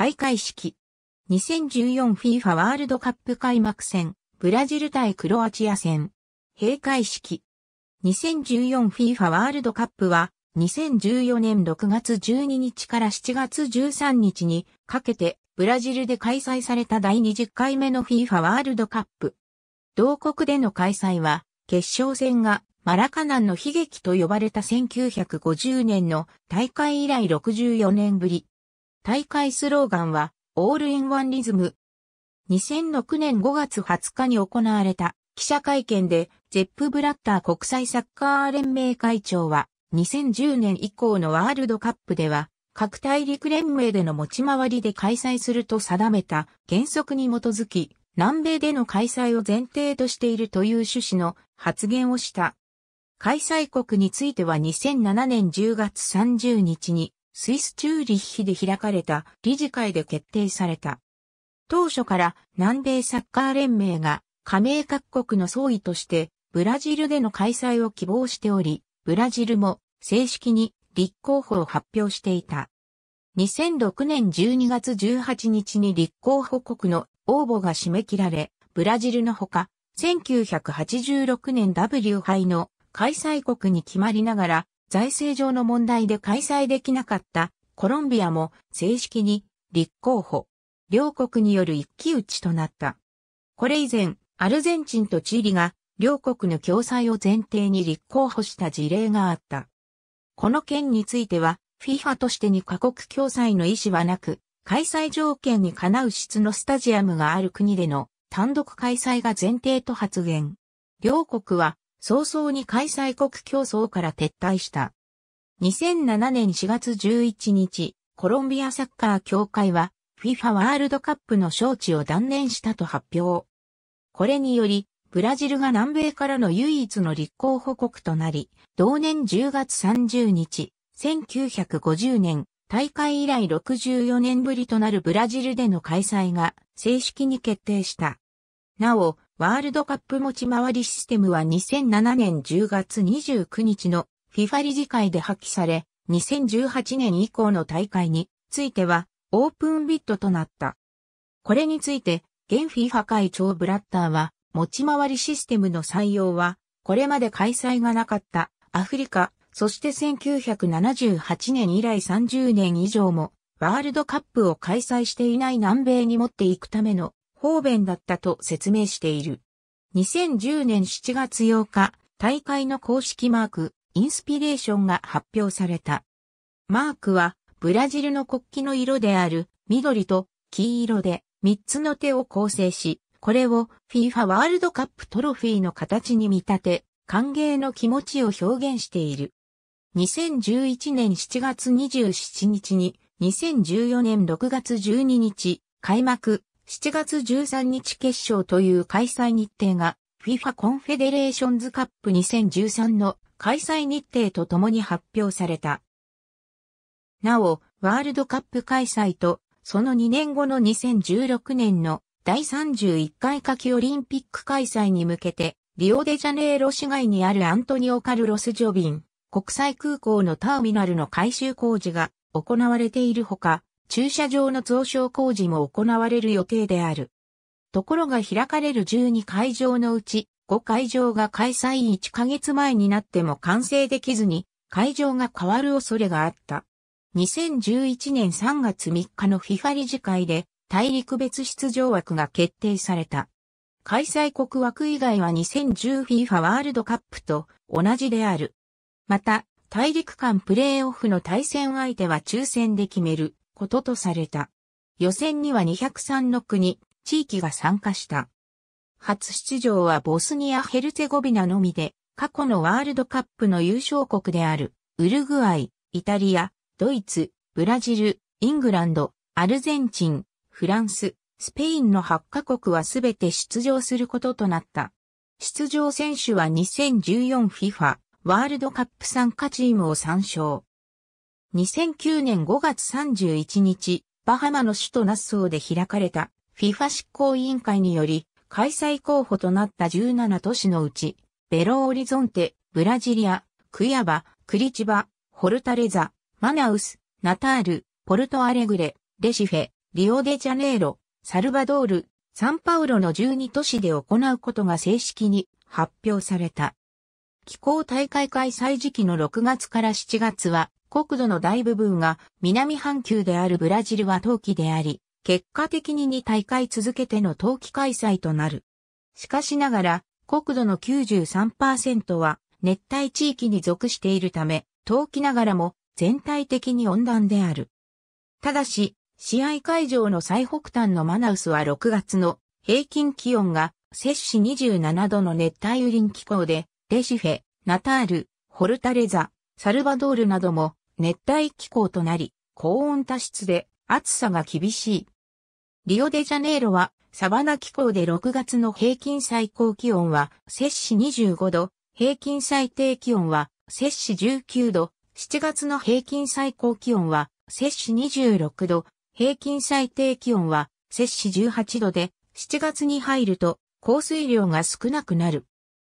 開会式。2014FIFA ワールドカップ開幕戦、ブラジル対クロアチア戦。閉会式。2014FIFA ワールドカップは、2014年6月12日から7月13日にかけて、ブラジルで開催された第20回目の FIFA ワールドカップ。同国での開催は、決勝戦がマラカナンの悲劇と呼ばれた1950年の大会以来64年ぶり。大会スローガンは、オールインワンリズム。2006年5月20日に行われた記者会見で、ゼップ・ブラッター国際サッカー連盟会長は、2010年以降のワールドカップでは、各大陸連盟での持ち回りで開催すると定めた原則に基づき、南米での開催を前提としているという趣旨の発言をした。開催国については2007年10月30日にスイスチューリッヒで開かれた理事会で決定された。当初から南米サッカー連盟が加盟各国の総意としてブラジルでの開催を希望しており、ブラジルも正式に立候補を発表していた。2006年12月18日に立候補国の応募が締め切られ、ブラジルのほか、1986年 W 杯の開催国に決まりながら、財政上の問題で開催できなかったコロンビアも正式に立候補。両国による一騎打ちとなった。これ以前、アルゼンチンとチリが両国の共催を前提に立候補した事例があった。この件については、FIFA としてに過国共催の意思はなく、開催条件にかなう質のスタジアムがある国での単独開催が前提と発言。両国は早々に開催国競争から撤退した。2007年4月11日、コロンビアサッカー協会は FIFA ワールドカップの招致を断念したと発表。これにより、ブラジルが南米からの唯一の立候補国となり、同年10月30日、1950年、大会以来64年ぶりとなるブラジルでの開催が正式に決定した。なお、ワールドカップ持ち回りシステムは2007年10月29日の FIFA 理事会で破棄され、2018年以降の大会についてはオープンビットとなった。これについて、現 FIFA 会長ブラッターは、持ち回りシステムの採用は、これまで開催がなかったアフリカ、そして1978年以来30年以上も、ワールドカップを開催していない南米に持っていくための方便だったと説明している。2010年7月8日、大会の公式マーク、インスピレーションが発表された。マークは、ブラジルの国旗の色である緑と黄色で3つの手を構成し、これを FIFA ワールドカップトロフィーの形に見立て、歓迎の気持ちを表現している。2011年7月27日に2014年6月12日開幕7月13日決勝という開催日程が FIFA コンフェデレーションズカップ2013の開催日程とともに発表された。なお、ワールドカップ開催とその2年後の2016年の第31回夏季オリンピック開催に向けて、リオデジャネイロ市街にあるアントニオ・カルロス・ジョビン国際空港のターミナルの改修工事が行われているほか、駐車場の増床工事も行われる予定である。ところが開かれる12会場のうち、5会場が開催1ヶ月前になっても完成できずに、会場が変わる恐れがあった。2011年3月3日の FIFA 理事会で、大陸別出場枠が決定された。開催国枠以外は 2010FIFA ワールドカップと同じである。また、大陸間プレーオフの対戦相手は抽選で決める。こととされた。予選には203の国、地域が参加した。初出場はボスニア・ヘルツェゴビナのみで、過去のワールドカップの優勝国である、ウルグアイ、イタリア、ドイツ、ブラジル、イングランド、アルゼンチン、フランス、スペインの8カ国はすべて出場することとなった。出場選手は 2014FIFA ワールドカップ参加チームを参照。2009年5月31日、バハマの首都ナッソーで開かれた FIFA 執行委員会により開催候補となった17都市のうち、ベロオリゾンテ、ブラジリア、クヤバ、クリチバ、ホルタレザ、マナウス、ナタール、ポルトアレグレ、レシフェ、リオデジャネイロ、サルバドール、サンパウロの12都市で行うことが正式に発表された。気候大会開催時期の6月から7月は国土の大部分が南半球であるブラジルは冬季であり、結果的に2大会続けての冬季開催となる。しかしながら、国土の93%は熱帯地域に属しているため、冬季ながらも全体的に温暖である。ただし、試合会場の最北端のマナウスは6月の平均気温が摂氏27度の熱帯雨林気候で、レシフェ、ナタール、ホルタレザ、サルバドールなども熱帯気候となり、高温多湿で暑さが厳しい。リオデジャネイロはサバナ気候で6月の平均最高気温は摂氏25度、平均最低気温は摂氏19度、7月の平均最高気温は摂氏26度、平均最低気温は摂氏18度で、7月に入ると降水量が少なくなる。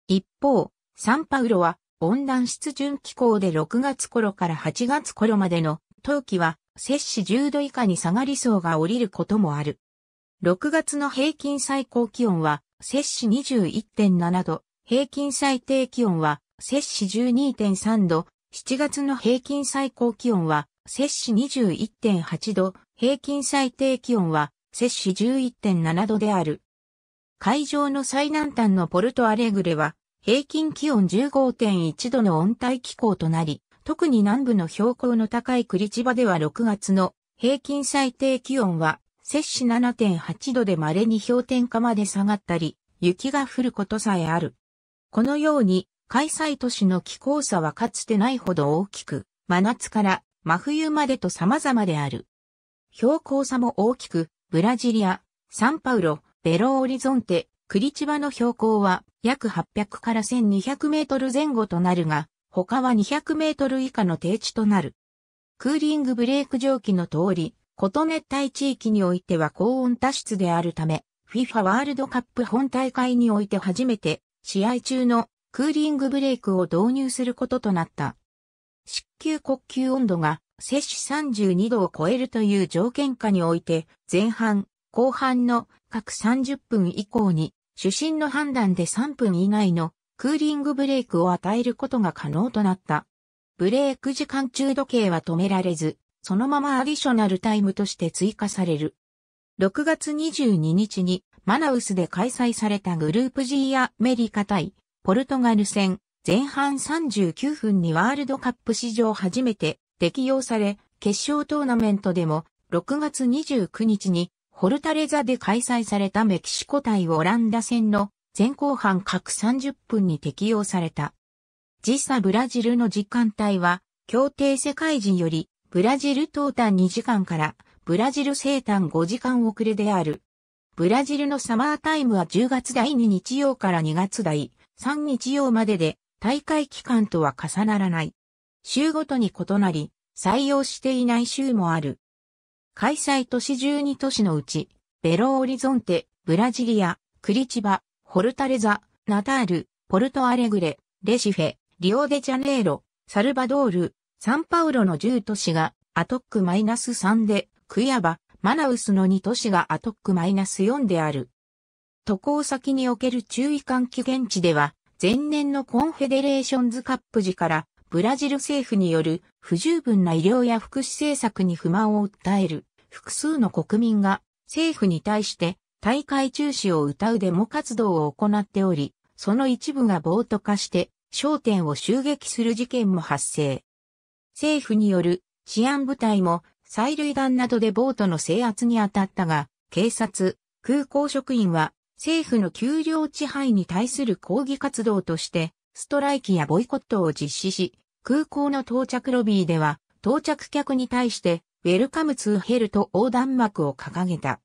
一方、サンパウロは温暖湿潤気候で6月頃から8月頃までの冬季は摂氏10度以下に下がり層が降りることもある。6月の平均最高気温は摂氏21.7度、平均最低気温は摂氏12.3度、7月の平均最高気温は摂氏21.8度、平均最低気温は摂氏11.7度である。海上の最南端のポルトアレグレは平均気温15.1度の温帯気候となり、特に南部の標高の高い栗千葉では6月の平均最低気温は摂氏7.8度で稀に氷点下まで下がったり、雪が降ることさえある。このように、開催都市の気候差はかつてないほど大きく、真夏から真冬までと様々である。標高差も大きく、ブラジリア、サンパウロ、ベロオリゾンテ、クリチバの標高は約800から1200メートル前後となるが、他は200メートル以下の低地となる。クーリングブレーク蒸気の通り、こと熱帯地域においては高温多湿であるため、FIFA ワールドカップ本大会において初めて、試合中のクーリングブレークを導入することとなった。湿球呼吸温度が摂氏32度を超えるという条件下において、前半、後半の各30分以降に主審の判断で3分以内のクーリングブレークを与えることが可能となった。ブレーク時間中時計は止められず、そのままアディショナルタイムとして追加される。6月22日にマナウスで開催されたグループ G アメリカ対ポルトガル戦前半39分にワールドカップ史上初めて適用され決勝トーナメントでも6月29日にホルタレザで開催されたメキシコ対オランダ戦の前後半各30分に適用された。時差ブラジルの時間帯は、協定世界人より、ブラジル東端2時間から、ブラジル西端5時間遅れである。ブラジルのサマータイムは10月第2日曜から2月第3日曜までで、大会期間とは重ならない。週ごとに異なり、採用していない週もある。開催都市12都市のうち、ベロオリゾンテ、ブラジリア、クリチバ、ホルタレザ、ナタール、ポルトアレグレ、レシフェ、リオデジャネイロ、サルバドール、サンパウロの10都市がアトックマイナス3で、クヤバ、マナウスの2都市がアトックマイナス4である。渡航先における注意喚起現地では、前年のコンフェデレーションズカップ時からブラジル政府による不十分な医療や福祉政策に不満を訴える複数の国民が政府に対して大会中止を歌うデモ活動を行っており、その一部が暴徒化して商店を襲撃する事件も発生。政府による治安部隊も催涙弾などでボートの制圧に当たったが、警察、空港職員は政府の給料支配に対する抗議活動として、ストライキやボイコットを実施し、空港の到着ロビーでは、到着客に対して、ウェルカムツーヘルと横断幕を掲げた。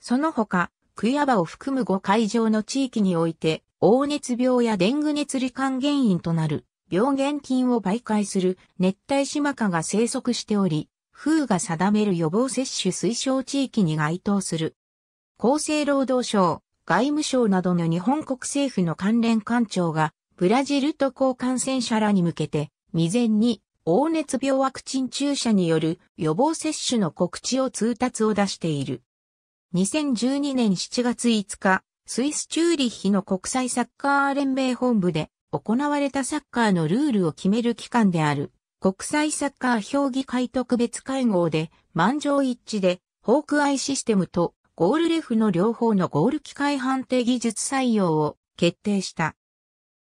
その他、クヤバを含む5会場の地域において、黄熱病やデング熱罹患原因となる病原菌を媒介する熱帯島化が生息しており、風が定める予防接種推奨地域に該当する。厚生労働省、外務省などの日本国政府の関連官庁が、ブラジル渡航感染者らに向けて、未然に、黄熱病ワクチン注射による予防接種の告知を通達を出している。2012年7月5日、スイス・チューリッヒの国際サッカー連盟本部で行われたサッカーのルールを決める機関である国際サッカー評議会特別会合で満場一致でホークアイシステムとゴールレフの両方のゴール機械判定技術採用を決定した。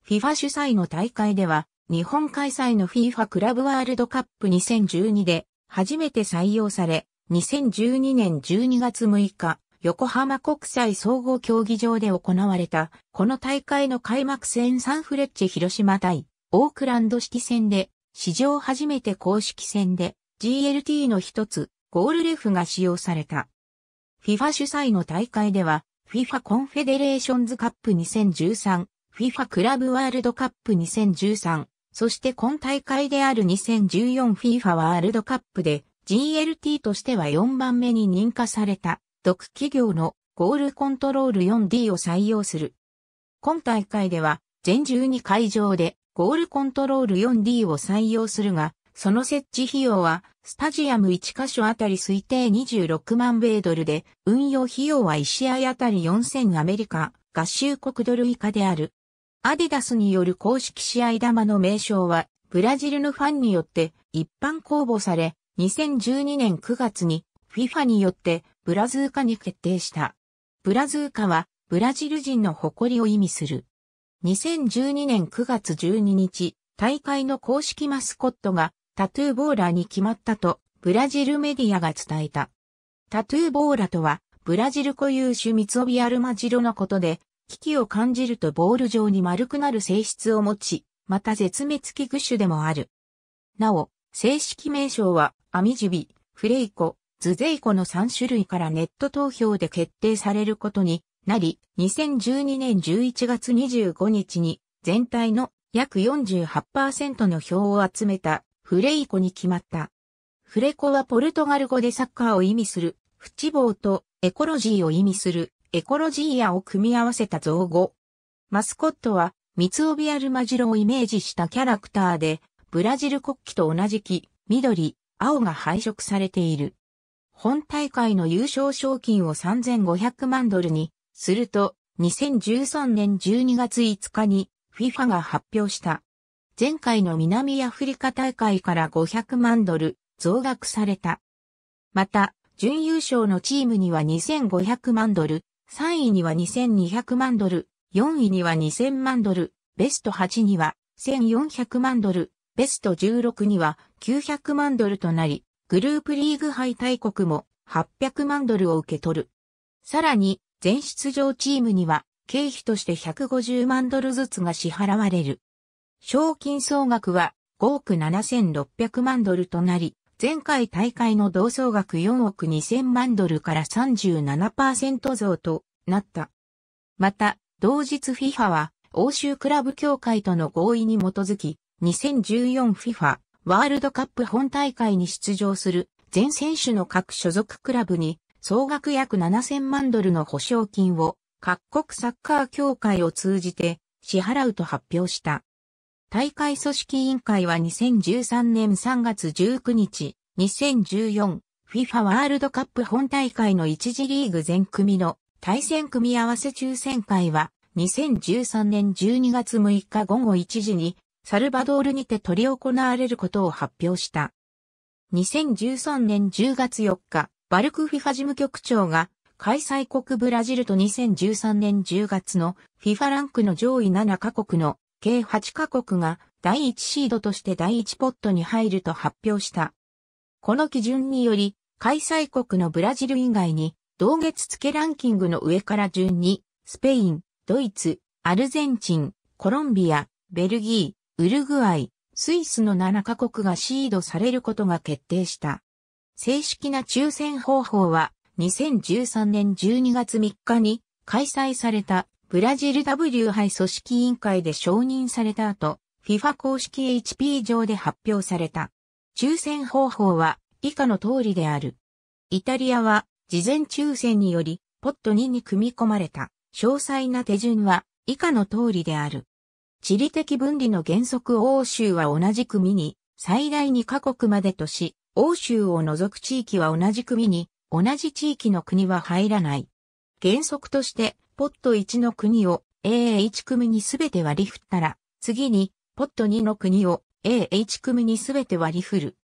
FIFA 主催の大会では日本開催の FIFA クラブワールドカップ2012で初めて採用され、2012年12月6日、横浜国際総合競技場で行われた、この大会の開幕戦サンフレッチェ広島対オークランド式戦で、史上初めて公式戦で GLT の一つ、ゴールレフが使用された。FIFA 主催の大会では、FIFA コンフェデレーションズカップ2013、FIFA クラブワールドカップ2013、そして今大会である 2014FIFA ワールドカップで GLT としては4番目に認可された、独企業のゴールコントロール 4D を採用する。今大会では全12会場でゴールコントロール 4D を採用するが、その設置費用はスタジアム1カ所あたり推定26万米ドルで、運用費用は1試合あたり4000アメリカ合衆国ドル以下である。アディダスによる公式試合玉の名称は、ブラジルのファンによって一般公募され、2012年9月に FIFA によってブラズーカに決定した。ブラズーカはブラジル人の誇りを意味する。2012年9月12日、大会の公式マスコットがタトゥーボーラーに決まったとブラジルメディアが伝えた。タトゥーボーラとはブラジル固有種ミツオビアルマジロのことで、危機を感じるとボール状に丸くなる性質を持ち、また絶滅危惧種でもある。なお、正式名称は、アミジュビ、フレイコ、ズゼイコの3種類からネット投票で決定されることになり、2012年11月25日に全体の約48%の票を集めたフレイコに決まった。フレコはポルトガル語でサッカーを意味する、フチボーとエコロジーを意味するエコロジーヤを組み合わせた造語。マスコットは、三つ帯アルマジロをイメージしたキャラクターで、ブラジル国旗と同じ木、緑、青が配色されている。本大会の優勝賞金を3500万ドルに、すると、2013年12月5日に FIFA が発表した。前回の南アフリカ大会から500万ドル増額された。また、準優勝のチームには2500万ドル3位には2200万ドル、4位には2000万ドル、ベスト8には1400万ドル、ベスト16には900万ドルとなり、グループリーグ敗退国も800万ドルを受け取る。さらに、全出場チームには、経費として150万ドルずつが支払われる。賞金総額は5億7600万ドルとなり、前回大会の同総額4億2000万ドルから37%増となった。また、同日 FIFA は欧州クラブ協会との合意に基づき、2014FIFA ワールドカップ本大会に出場する全選手の各所属クラブに総額約7000万ドルの保証金を各国サッカー協会を通じて支払うと発表した。大会組織委員会は2013年3月19日、2014、FIFA ワールドカップ本大会の一次リーグ全組の対戦組合わせ抽選会は2013年12月6日午後1時にサルバドールにて取り行われることを発表した。2013年10月4日、バルクフィファ事務局長が開催国ブラジルと2013年10月の FIFA ランクの上位7カ国の計8カ国が第1シードとして第1ポットに入ると発表した。この基準により、開催国のブラジル以外に、同月付ランキングの上から順に、スペイン、ドイツ、アルゼンチン、コロンビア、ベルギー、ウルグアイ、スイスの7カ国がシードされることが決定した。正式な抽選方法は2013年12月3日に開催されたブラジル W 杯組織委員会で承認された後、FIFA 公式 HP 上で発表された。抽選方法は以下の通りである。イタリアは事前抽選によりポット2に組み込まれた詳細な手順は以下の通りである。地理的分離の原則欧州は同じ組に最大2カ国までとし、欧州を除く地域は同じ組に同じ地域の国は入らない。原則としてポット1の国を A1 組にすべて割り振ったら、次に、ポット2の国を A1 組にすべて割り振る。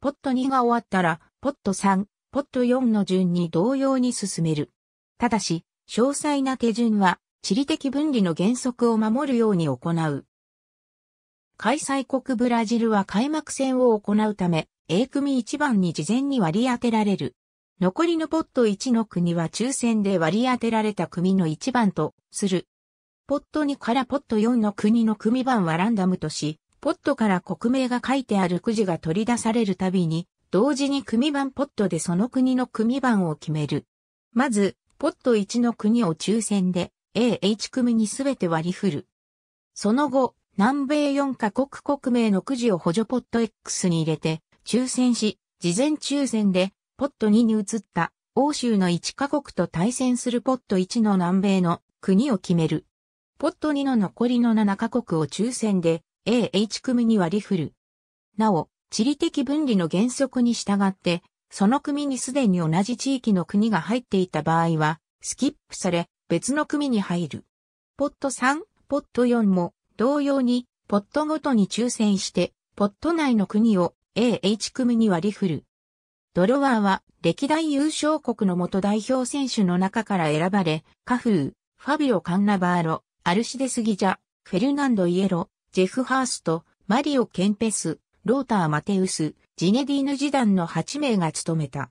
ポット2が終わったら、ポット3、ポット4の順に同様に進める。ただし、詳細な手順は、地理的分離の原則を守るように行う。開催国ブラジルは開幕戦を行うため、A 組1番に事前に割り当てられる残りのポット1の国は抽選で割り当てられた組の1番とする。ポット2からポット4の国の組番はランダムとし、ポットから国名が書いてあるくじが取り出されるたびに、同時に組番ポットでその国の組番を決める。まず、ポット1の国を抽選で A、H 組にすべて割り振る。その後、南米4カ国国名のくじを補助ポット X に入れて、抽選し、事前抽選でポット2に移った欧州の1カ国と対戦するポット1の南米の国を決める。ポット2の残りの7カ国を抽選で AH 組に割り振る。なお、地理的分離の原則に従って、その組にすでに同じ地域の国が入っていた場合は、スキップされ、別の組に入る。ポット3、ポット4も、同様に、ポットごとに抽選して、ポット内の国を AH 組に割り振る。ドロワーは歴代優勝国の元代表選手の中から選ばれ、カフー、ファビオ・カンナバーロ、アルシデス・ギジャ、フェルナンド・イエロ、ジェフ・ハースト、マリオ・ケンペス、ローター・マテウス、ジネディーヌ・ジダンの8名が務めた。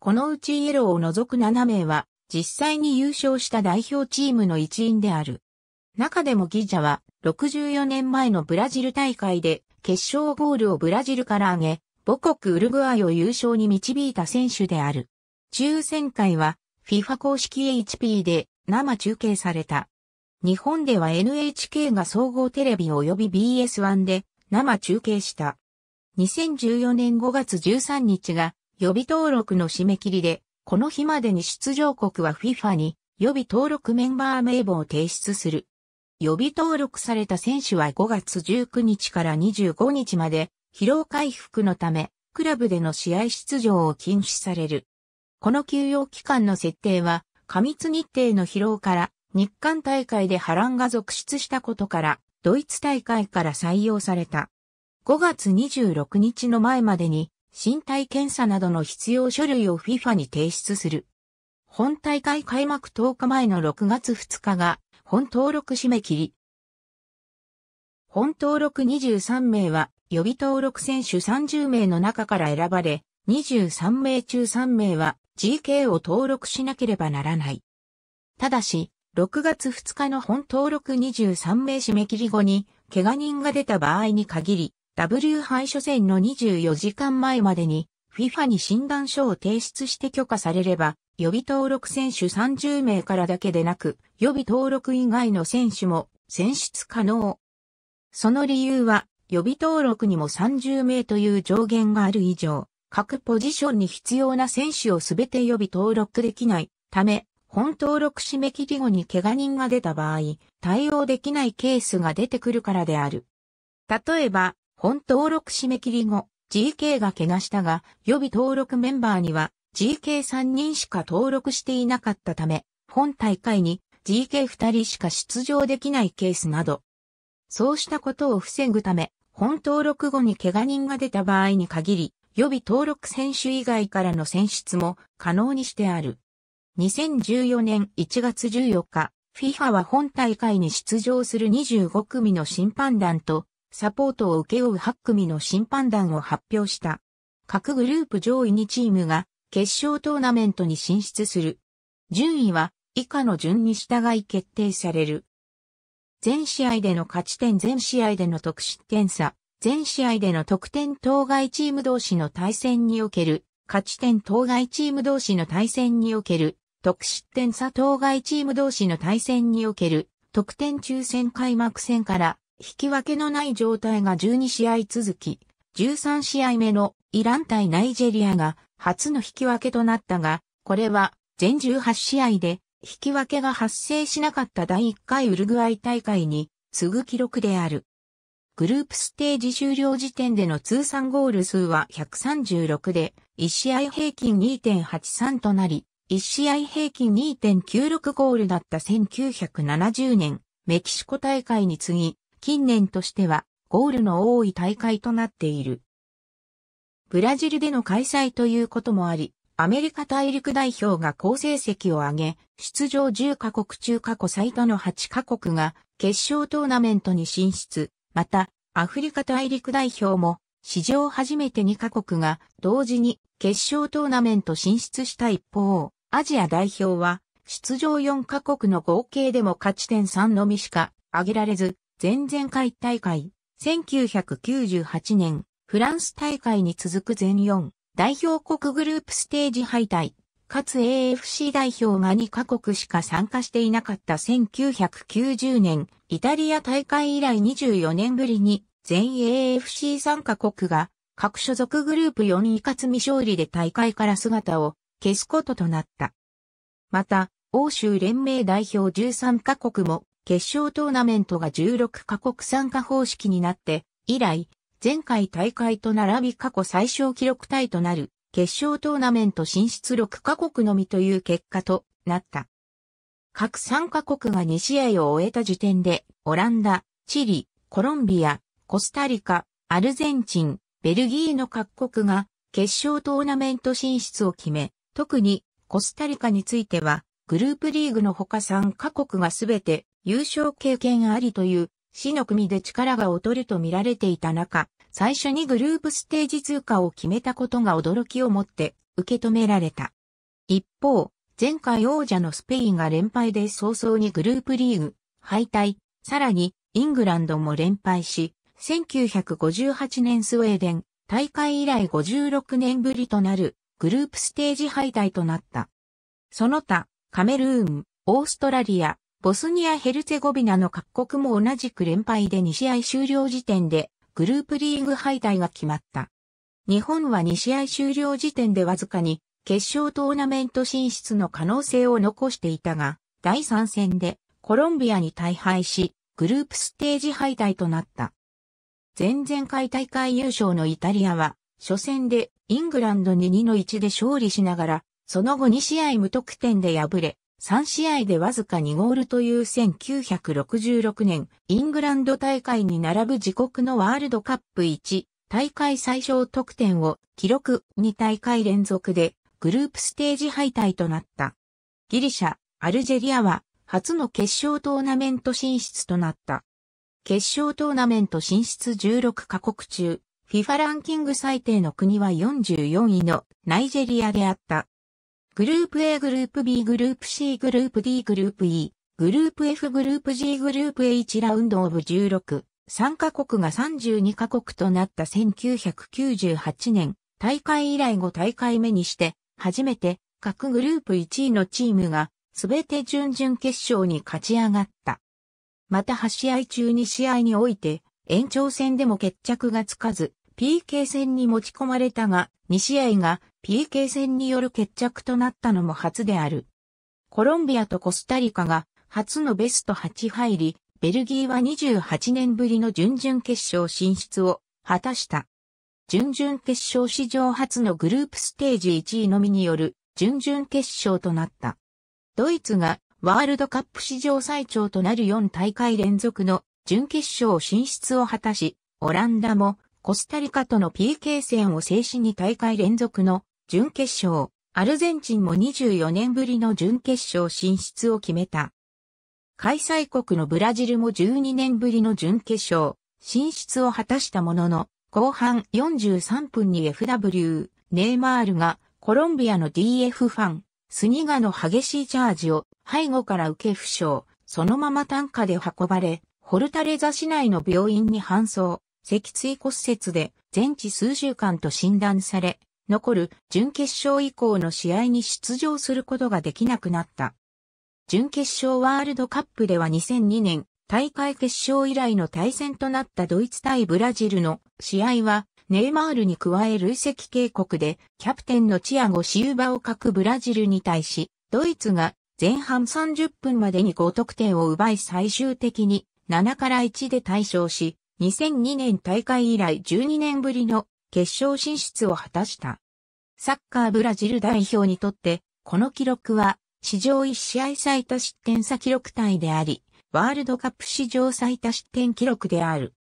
このうちイエローを除く7名は、実際に優勝した代表チームの一員である。中でもギジャは、64年前のブラジル大会で、決勝ゴールをブラジルから上げ、母国ウルグアイを優勝に導いた選手である。抽選会は FIFA 公式 HP で生中継された。日本では NHK が総合テレビ及び BS1 で生中継した。2014年5月13日が予備登録の締め切りで、この日までに出場国は FIFA に予備登録メンバー名簿を提出する。予備登録された選手は5月19日から25日まで疲労回復のため、クラブでの試合出場を禁止される。この休養期間の設定は、過密日程の疲労から日韓大会で波乱が続出したことから、ドイツ大会から採用された。5月26日の前までに、身体検査などの必要書類を FIFA に提出する。本大会開幕10日前の6月2日が、本登録締め切り。本登録23名は、予備登録選手30名の中から選ばれ、23名中3名は GK を登録しなければならない。ただし、6月2日の本登録23名締め切り後に、怪我人が出た場合に限り、W 敗初戦の24時間前までに、FIFA に診断書を提出して許可されれば、予備登録選手30名からだけでなく、予備登録以外の選手も選出可能。その理由は、予備登録にも30名という上限がある以上、各ポジションに必要な選手をすべて予備登録できないため、本登録締め切り後に怪我人が出た場合、対応できないケースが出てくるからである。例えば、本登録締め切り後、GK が怪我したが、予備登録メンバーには GK3 人しか登録していなかったため、本大会に GK2 人しか出場できないケースなど、そうしたことを防ぐため、本登録後に怪我人が出た場合に限り、予備登録選手以外からの選出も可能にしてある。2014年1月14日、FIFA は本大会に出場する25組の審判団と、サポートを請け負う8組の審判団を発表した。各グループ上位2チームが決勝トーナメントに進出する。順位は以下の順に従い決定される。全試合での勝ち点全試合での得失点差、全試合での得点当該チーム同士の対戦における、勝ち点当該チーム同士の対戦における、得失点差当該チーム同士の対戦における、得点抽選開幕戦から、引き分けのない状態が12試合続き、13試合目のイラン対ナイジェリアが初の引き分けとなったが、これは全18試合で引き分けが発生しなかった第1回ウルグアイ大会に次ぐ記録である。グループステージ終了時点での通算ゴール数は136で、1試合平均2.83となり、1試合平均2.96ゴールだった1970年、メキシコ大会に次ぎ、近年としてはゴールの多い大会となっている。ブラジルでの開催ということもあり、アメリカ大陸代表が好成績を上げ、出場10カ国中過去最多の8カ国が決勝トーナメントに進出。また、アフリカ大陸代表も史上初めて2カ国が同時に決勝トーナメント進出した一方、アジア代表は出場4カ国の合計でも勝ち点3のみしか挙げられず、前々回大会、1998年、フランス大会に続く全4。代表国グループステージ敗退、かつ AFC 代表が2カ国しか参加していなかった1990年、イタリア大会以来24年ぶりに全 AFC 参加国が各所属グループ4位かつ未勝利で大会から姿を消すこととなった。また、欧州連盟代表13カ国も決勝トーナメントが16カ国参加方式になって、以来、前回大会と並び過去最小記録体となる決勝トーナメント進出6カ国のみという結果となった。各3カ国が2試合を終えた時点で、オランダ、チリ、コロンビア、コスタリカ、アルゼンチン、ベルギーの各国が決勝トーナメント進出を決め、特にコスタリカについては、グループリーグの他3カ国がすべて優勝経験ありという死の組で力が劣ると見られていた中、最初にグループステージ通過を決めたことが驚きをもって受け止められた。一方、前回王者のスペインが連敗で早々にグループリーグ敗退、さらにイングランドも連敗し、1958年スウェーデン大会以来56年ぶりとなるグループステージ敗退となった。その他、カメルーン、オーストラリア、ボスニア・ヘルツェゴビナの各国も同じく連敗で2試合終了時点でグループリーグ敗退が決まった。日本は2試合終了時点でわずかに決勝トーナメント進出の可能性を残していたが、第3戦でコロンビアに大敗し、グループステージ敗退となった。前々回大会優勝のイタリアは、初戦でイングランドに2の1で勝利しながら、その後2試合無得点で敗れ、3試合でわずか2ゴールという1966年、イングランド大会に並ぶ自国のワールドカップ1、大会最小得点を記録2大会連続でグループステージ敗退となった。ギリシャ、アルジェリアは初の決勝トーナメント進出となった。決勝トーナメント進出16カ国中、FIFA ランキング最低の国は44位のナイジェリアであった。グループ A グループ B グループ C グループ D グループ E グループ F グループ G グループ H ラウンドオブ16、参加国が32カ国となった1998年、大会以来5大会目にして、初めて各グループ1位のチームが、すべて準々決勝に勝ち上がった。また8試合中2試合において、延長戦でも決着がつかず、PK 戦に持ち込まれたが、2試合が PK 戦による決着となったのも初である。コロンビアとコスタリカが初のベスト8入り、ベルギーは28年ぶりの準々決勝進出を果たした。準々決勝史上初のグループステージ1位のみによる準々決勝となった。ドイツがワールドカップ史上最長となる4大会連続の準決勝進出を果たし、オランダもコスタリカとの PK 戦を制止に大会連続の準決勝、アルゼンチンも24年ぶりの準決勝進出を決めた。開催国のブラジルも12年ぶりの準決勝、進出を果たしたものの、後半43分に FW、ネイマールがコロンビアの DF ファン、スニガの激しいチャージを背後から受け負傷、そのまま担架で運ばれ、ホルタレザ市内の病院に搬送、脊椎骨折で全治数週間と診断され、残る準決勝以降の試合に出場することができなくなった。準決勝ワールドカップでは2002年大会決勝以来の対戦となったドイツ対ブラジルの試合はネイマールに加え累積警告でキャプテンのチアゴ・シウバを欠くブラジルに対しドイツが前半30分までに5得点を奪い最終的に7から1で対象し2002年大会以来12年ぶりの決勝進出を果たした。サッカーブラジル代表にとって、この記録は史上1試合最多失点差記録体であり、ワールドカップ史上最多失点記録である。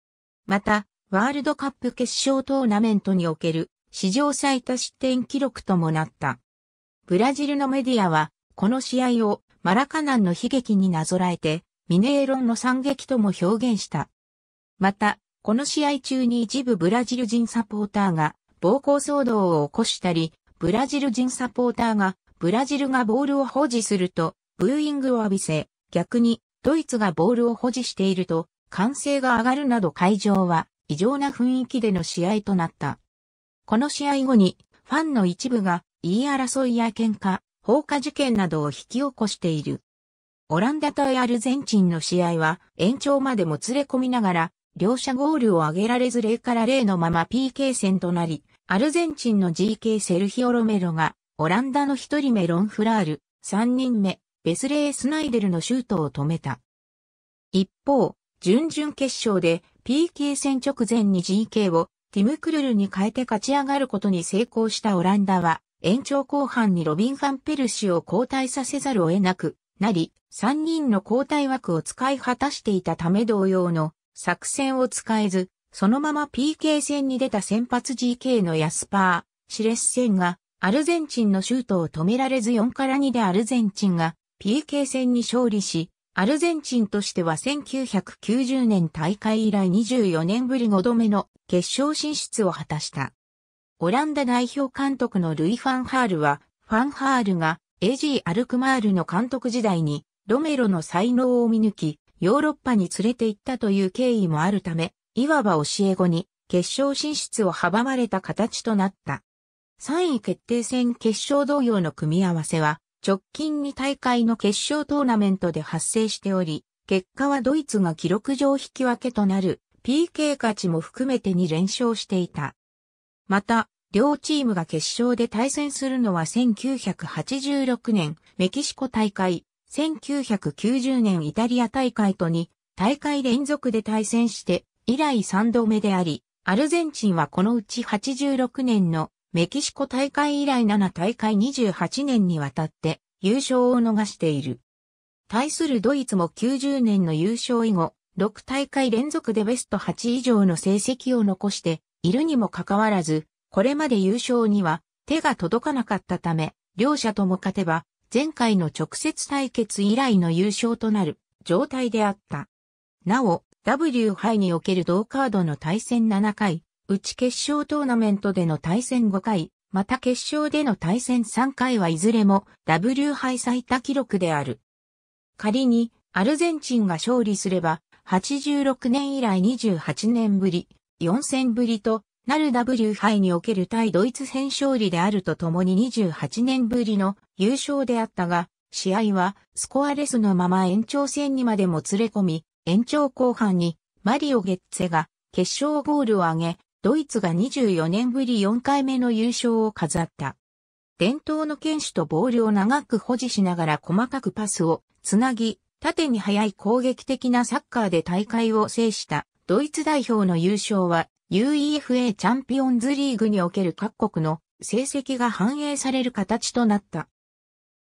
また、ワールドカップ決勝トーナメントにおける史上最多失点記録ともなった。ブラジルのメディアは、この試合をマラカナンの悲劇になぞらえて、ミネーロンの惨劇とも表現した。また、この試合中に一部ブラジル人サポーターが暴行騒動を起こしたり、ブラジル人サポーターがブラジルがボールを保持するとブーイングを浴びせ、逆にドイツがボールを保持していると歓声が上がるなど会場は異常な雰囲気での試合となった。この試合後にファンの一部が言い争いや喧嘩、放火事件などを引き起こしている。オランダ対アルゼンチンの試合は延長までもつれ込みながら両者ゴールを挙げられず0から0のまま PK 戦となり、アルゼンチンの GK セルヒオ・ロメロが、オランダの一人目ロンフラール、三人目、ベスレー・スナイデルのシュートを止めた。一方、準々決勝で PK 戦直前に GK をティム・クルルに変えて勝ち上がることに成功したオランダは、延長後半にロビン・ファンペルシを交代させざるを得なくなり、3人の交代枠を使い果たしていたため同様の作戦を使えず、そのまま PK 戦に出た先発 GK のヤスパー、シレス戦が、アルゼンチンのシュートを止められず4から2でアルゼンチンが PK 戦に勝利し、アルゼンチンとしては1990年大会以来24年ぶり5度目の決勝進出を果たした。オランダ代表監督のルイ・ファンハールは、ファンハールが AG アルクマールの監督時代にロメロの才能を見抜き、ヨーロッパに連れて行ったという経緯もあるため、いわば教え子に決勝進出を阻まれた形となった。3位決定戦決勝同様の組み合わせは、直近に大会の決勝トーナメントで発生しており、結果はドイツが記録上引き分けとなる PK 勝ちも含めて2連勝していた。また、両チームが決勝で対戦するのは1986年メキシコ大会、1990年イタリア大会と2大会連続で対戦して以来3度目であり、アルゼンチンはこのうち86年のメキシコ大会以来7大会28年にわたって優勝を逃している。対するドイツも90年の優勝以後、6大会連続でベスト8以上の成績を残しているにもかかわらず、これまで優勝には手が届かなかったため、両者とも勝てば前回の直接対決以来の優勝となる状態であった。なお、W 杯における同カードの対戦7回、うち決勝トーナメントでの対戦5回、また決勝での対戦3回はいずれも W 杯最多記録である。仮にアルゼンチンが勝利すれば、86年以来28年ぶり、4戦ぶりとなる W 杯における対ドイツ戦勝利であるとともに28年ぶりの優勝であったが、試合はスコアレスのまま延長戦にまでも連れ込み、延長後半にマリオ・ゲッツェが決勝ゴールを挙げ、ドイツが24年ぶり4回目の優勝を飾った。伝統の剣手とボールを長く保持しながら細かくパスをつなぎ、縦に速い攻撃的なサッカーで大会を制したドイツ代表の優勝は UEFA チャンピオンズリーグにおける各国の成績が反映される形となった。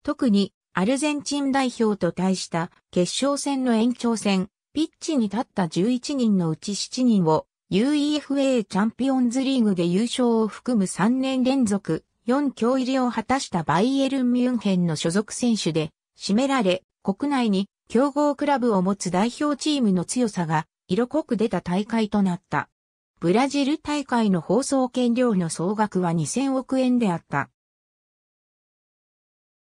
特にアルゼンチン代表と対した決勝戦の延長戦、ピッチに立った11人のうち7人を UEFA チャンピオンズリーグで優勝を含む3年連続4強入りを果たしたバイエルン・ミュンヘンの所属選手で、占められ、国内に強豪クラブを持つ代表チームの強さが色濃く出た大会となった。ブラジル大会の放送権料の総額は2000億円であった。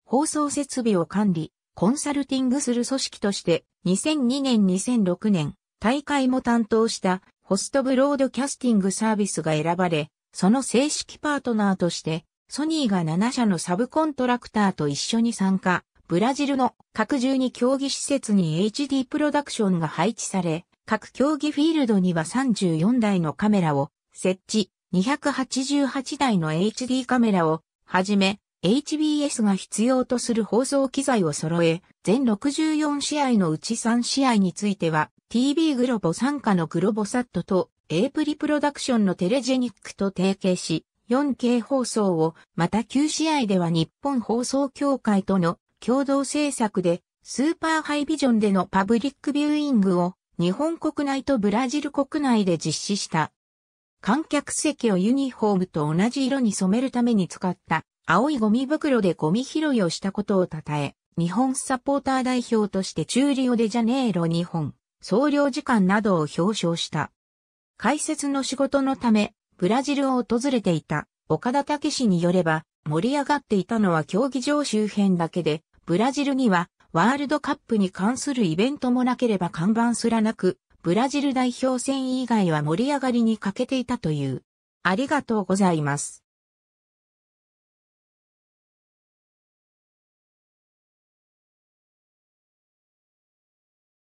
放送設備を管理、コンサルティングする組織として2002年2006年大会も担当したホストブロードキャスティングサービスが選ばれ、その正式パートナーとしてソニーが7社のサブコントラクターと一緒に参加、ブラジルの各12競技施設に HD プロダクションが配置され、各競技フィールドには34台のカメラを設置、288台の HD カメラをはじめ、HBS が必要とする放送機材を揃え、全64試合のうち3試合については、TV グロボ参加のグロボサットと、エイプリプロダクションのテレジェニックと提携し、4K 放送を、また9試合では日本放送協会との共同制作で、スーパーハイビジョンでのパブリックビューイングを日本国内とブラジル国内で実施した。観客席をユニフォームと同じ色に染めるために使った青いゴミ袋でゴミ拾いをしたことを称え、日本サポーター代表としてチューリオデジャネイロ日本、総領事館などを表彰した。解説の仕事のため、ブラジルを訪れていた岡田武史によれば、盛り上がっていたのは競技場周辺だけで、ブラジルにはワールドカップに関するイベントもなければ看板すらなく、ブラジル代表戦以外は盛り上がりに欠けていたという。ありがとうございます。